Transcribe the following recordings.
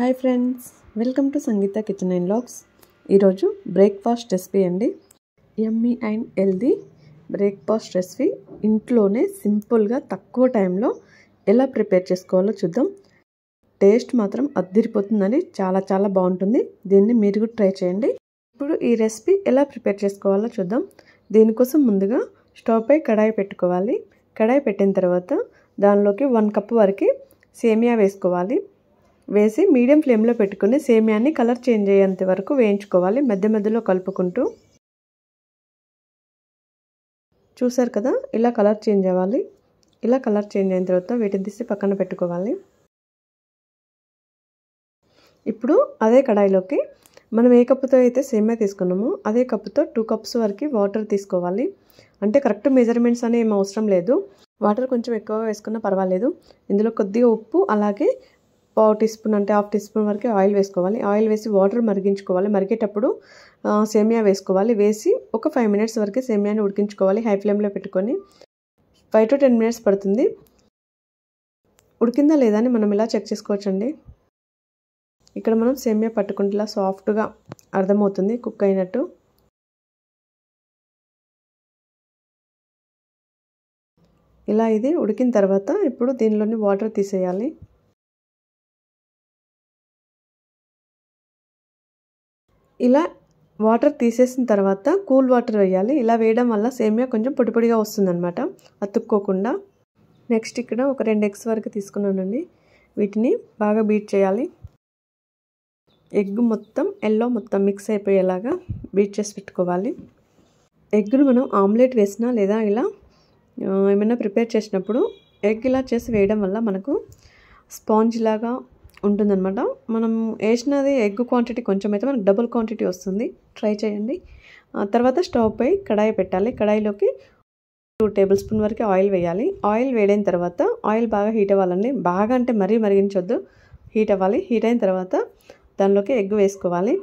hi friends welcome to Sangeeta kitchen and vlogs ఈరోజు breakfast recipe అండి ఎమ్మీ అండ్ హెల్దీ బ్రేక్ఫాస్ట్ రెసిపీ ఇంట్లోనే సింపుల్గా తక్కువ టైంలో ఎలా ప్రిపేర్ చేసుకోవాలో చూద్దాం టేస్ట్ మాత్రం అద్దిరిపోతుందండి చాలా చాలా బాగుంటుంది దీన్ని మీరు కూడా ట్రై చేయండి ఇప్పుడు ఈ రెసిపీ ఎలా ప్రిపేర్ చేసుకోవాలో చూద్దాం దీనికోసం ముందుగా స్టవ్ పై కడాయి పెట్టుకోవాలి కడాయి పెట్టిన తర్వాత దానిలోకి వన్ కప్ వరకు సేమియా వేసుకోవాలి వేసి మీడియం ఫ్లేమ్లో పెట్టుకుని సేమియాన్ని కలర్ చేంజ్ అయ్యేంత వరకు వేయించుకోవాలి మధ్య మధ్యలో కలుపుకుంటూ చూసారు కదా ఇలా కలర్ చేంజ్ అవ్వాలి ఇలా కలర్ చేంజ్ అయిన తర్వాత వీటిని తీసి పక్కన పెట్టుకోవాలి ఇప్పుడు అదే కడాయిలోకి మనం ఏ కప్పుతో అయితే సేమే తీసుకున్నామో అదే కప్పుతో టూ కప్స్ వరకు వాటర్ తీసుకోవాలి అంటే కరెక్ట్ మెజర్మెంట్స్ అనే ఏం అవసరం లేదు వాటర్ కొంచెం ఎక్కువ వేసుకున్నా పర్వాలేదు ఇందులో కొద్దిగా ఉప్పు అలాగే పావు టీ స్పూన్ అంటే హాఫ్ టీ స్పూన్ వరకు ఆయిల్ వేసుకోవాలి ఆయిల్ వేసి వాటర్ మరిగించుకోవాలి మరిగేటప్పుడు సేమియా వేసుకోవాలి వేసి ఒక ఫైవ్ మినిట్స్ వరకు సేమియాని ఉడికించుకోవాలి హై ఫ్లేమ్లో పెట్టుకొని ఫైవ్ టు టెన్ మినిట్స్ పడుతుంది ఉడికిందా లేదా అని మనం ఇలా చెక్ చేసుకోవచ్చండి ఇక్కడ మనం సేమియా పట్టుకుంటే ఇలా సాఫ్ట్గా అర్థమవుతుంది కుక్ అయినట్టు ఇలా ఇది ఉడికిన తర్వాత ఇప్పుడు దీనిలోని వాటర్ తీసేయాలి ఇలా వాటర్ తీసేసిన తర్వాత కూల్ వాటర్ వేయాలి ఇలా వేయడం వల్ల సేమియా కొంచెం పొడి పొడిగా వస్తుందన్నమాట అతుక్కోకుండా నెక్స్ట్ ఇక్కడ ఒక రెండు ఎగ్స్ వరకు తీసుకున్నానండి వీటిని బాగా బీట్ చేయాలి ఎగ్ మొత్తం ఎల్లో మొత్తం మిక్స్ అయిపోయేలాగా బీట్ చేసి పెట్టుకోవాలి ఎగ్ను మనం ఆమ్లెట్ వేసినా లేదా ఇలా ఏమైనా ప్రిపేర్ చేసినప్పుడు ఎగ్ ఇలా చేసి వేయడం వల్ల మనకు స్పాంజ్ లాగా ఉంటుందన్నమాట మనం వేసినది ఎగ్ క్వాంటిటీ కొంచెం అయితే మనకు డబుల్ క్వాంటిటీ వస్తుంది ట్రై చేయండి తర్వాత స్టవ్ పై కడాయి పెట్టాలి కడాయిలోకి టూ టేబుల్ స్పూన్ వరకు ఆయిల్ వేయాలి ఆయిల్ వేడైన తర్వాత ఆయిల్ బాగా హీట్ అవ్వాలండి బాగా అంటే మరీ మరిగించొద్దు హీట్ అవ్వాలి హీట్ అయిన తర్వాత దానిలోకి ఎగ్ వేసుకోవాలి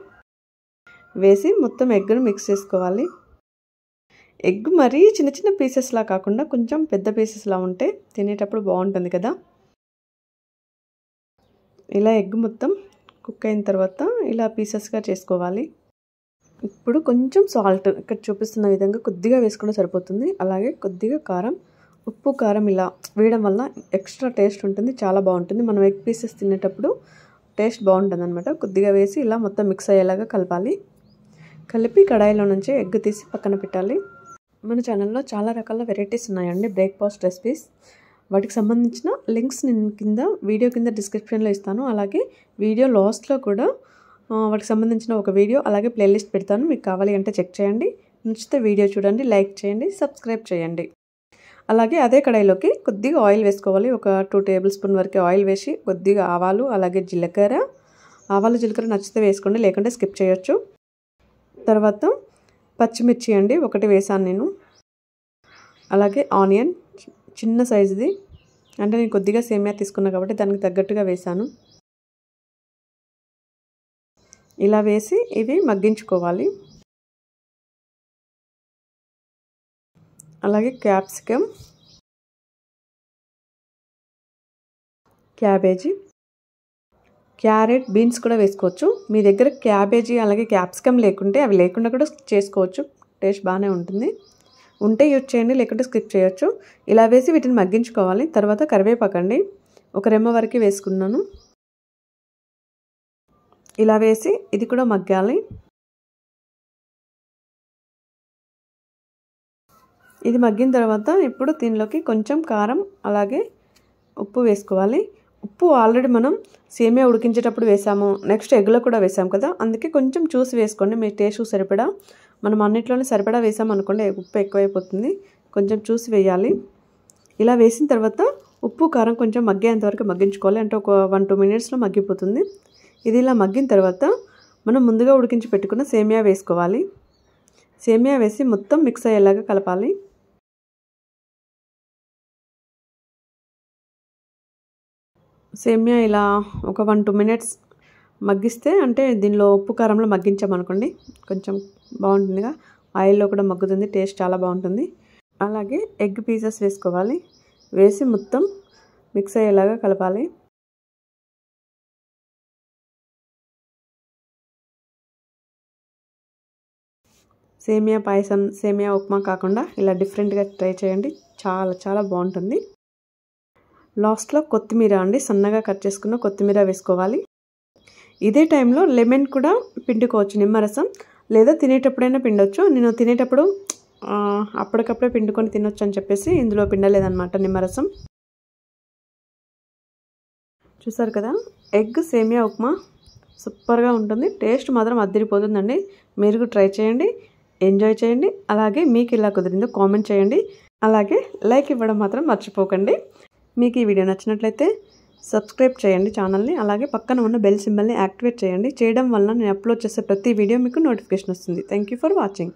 వేసి మొత్తం ఎగ్ను మిక్స్ చేసుకోవాలి ఎగ్ మరీ చిన్న చిన్న పీసెస్లా కాకుండా కొంచెం పెద్ద పీసెస్లా ఉంటే తినేటప్పుడు బాగుంటుంది కదా ఇలా ఎగ్ మొత్తం కుక్ అయిన తర్వాత ఇలా పీసెస్గా చేసుకోవాలి ఇప్పుడు కొంచెం సాల్ట్ ఇక్కడ చూపిస్తున్న విధంగా కొద్దిగా వేసుకుంటే సరిపోతుంది అలాగే కొద్దిగా కారం ఉప్పు కారం ఇలా వేయడం వల్ల ఎక్స్ట్రా టేస్ట్ ఉంటుంది చాలా బాగుంటుంది మనం ఎగ్ పీసెస్ తినేటప్పుడు టేస్ట్ బాగుంటుంది అనమాట కొద్దిగా వేసి ఇలా మొత్తం మిక్స్ అయ్యేలాగా కలపాలి కలిపి కడాయిలో నుంచి ఎగ్ తీసి పక్కన పెట్టాలి మన ఛానల్లో చాలా రకాల వెరైటీస్ ఉన్నాయండి బ్రేక్ఫాస్ట్ రెసిపీస్ వాటికి సంబంధించిన లింక్స్ నేను కింద వీడియో కింద డిస్క్రిప్షన్లో ఇస్తాను అలాగే వీడియో లాస్ట్లో కూడా వాటికి సంబంధించిన ఒక వీడియో అలాగే ప్లేలిస్ట్ పెడతాను మీకు కావాలి అంటే చెక్ చేయండి నచ్చితే వీడియో చూడండి లైక్ చేయండి సబ్స్క్రైబ్ చేయండి అలాగే అదే కడాయిలోకి కొద్దిగా ఆయిల్ వేసుకోవాలి ఒక టూ టేబుల్ స్పూన్ వరకు ఆయిల్ వేసి కొద్దిగా ఆవాలు అలాగే జీలకర్ర ఆవాలు జీలకర్ర నచ్చితే వేసుకోండి లేకుంటే స్కిప్ చేయొచ్చు తర్వాత పచ్చిమిర్చి అండి ఒకటి వేసాను నేను అలాగే ఆనియన్ చిన్న సైజుది అంటే నేను కొద్దిగా సేమియా తీసుకున్నా కాబట్టి దానికి తగ్గట్టుగా వేశాను ఇలా వేసి ఇవి మగ్గించుకోవాలి అలాగే క్యాప్సికమ్ క్యాబేజీ క్యారెట్ బీన్స్ కూడా వేసుకోవచ్చు మీ దగ్గర క్యాబేజీ అలాగే క్యాప్సికమ్ లేకుంటే అవి లేకుండా కూడా చేసుకోవచ్చు టేస్ట్ బాగానే ఉంటుంది ఉంటే యూజ్ చేయండి లేకుంటే స్కిప్ చేయొచ్చు ఇలా వేసి వీటిని మగ్గించుకోవాలి తర్వాత కరివేపాకండి ఒక రెమ్మ వరకు వేసుకున్నాను ఇలా వేసి ఇది కూడా మగ్గాలి ఇది మగ్గిన తర్వాత ఇప్పుడు దీనిలోకి కొంచెం కారం అలాగే ఉప్పు వేసుకోవాలి ఉప్పు ఆల్రెడీ మనం సేమియా ఉడికించేటప్పుడు వేసాము నెక్స్ట్ ఎగ్లో కూడా వేసాము కదా అందుకే కొంచెం చూసి వేసుకోండి మీ టేస్ట్ సరిపడా మనం అన్నిట్లోనే సరిపడా వేసాం అనుకోండి ఉప్పు ఎక్కువైపోతుంది కొంచెం చూసి వేయాలి ఇలా వేసిన తర్వాత ఉప్పు కారం కొంచెం మగ్గేంతవరకు మగ్గించుకోవాలి అంటే ఒక వన్ టూ మినిట్స్లో మగ్గిపోతుంది ఇది ఇలా మగ్గిన తర్వాత మనం ముందుగా ఉడికించి పెట్టుకున్న సేమియా వేసుకోవాలి సేమియా వేసి మొత్తం మిక్స్ అయ్యేలాగా కలపాలి సేమ్యా ఇలా ఒక వన్ టూ మినిట్స్ మగ్గిస్తే అంటే దీనిలో ఉప్పు కారంలో మగ్గించామనుకోండి కొంచెం బాగుంటుందిగా ఆయిల్లో కూడా మగ్గుతుంది టేస్ట్ చాలా బాగుంటుంది అలాగే ఎగ్ పీసెస్ వేసుకోవాలి వేసి మొత్తం మిక్స్ అయ్యేలాగా కలపాలి సేమియా పాయసం సేమియా ఉప్మా కాకుండా ఇలా డిఫరెంట్గా ట్రై చేయండి చాలా చాలా బాగుంటుంది లాస్ట్లో కొత్తిమీర అండి సన్నగా కట్ చేసుకున్న కొత్తిమీర వేసుకోవాలి ఇదే టైంలో లెమన్ కూడా పిండుకోవచ్చు నిమ్మరసం లేదా తినేటప్పుడైనా పిండొచ్చు నేను తినేటప్పుడు అప్పటికప్పుడే పిండుకొని తినొచ్చు అని చెప్పేసి ఇందులో పిండలేదన్నమాట నిమ్మరసం చూసారు కదా ఎగ్ సేమియా ఉప్మా సూపర్గా ఉంటుంది టేస్ట్ మాత్రం అద్దరిపోతుందండి మీరు ట్రై చేయండి ఎంజాయ్ చేయండి అలాగే మీకు ఇలా కుదిరిందో కామెంట్ చేయండి అలాగే లైక్ ఇవ్వడం మాత్రం మర్చిపోకండి మీకు ఈ వీడియో నచ్చినట్లయితే సబ్స్క్రైబ్ చేయండి ఛానల్ని అలాగే పక్కన ఉన్న బెల్ సింబల్ని యాక్టివేట్ చేయండి చేయడం వల్ల నేను అప్లోడ్ చేసే ప్రతి వీడియో మీకు నోటిఫికేషన్ వస్తుంది థ్యాంక్ ఫర్ వాచింగ్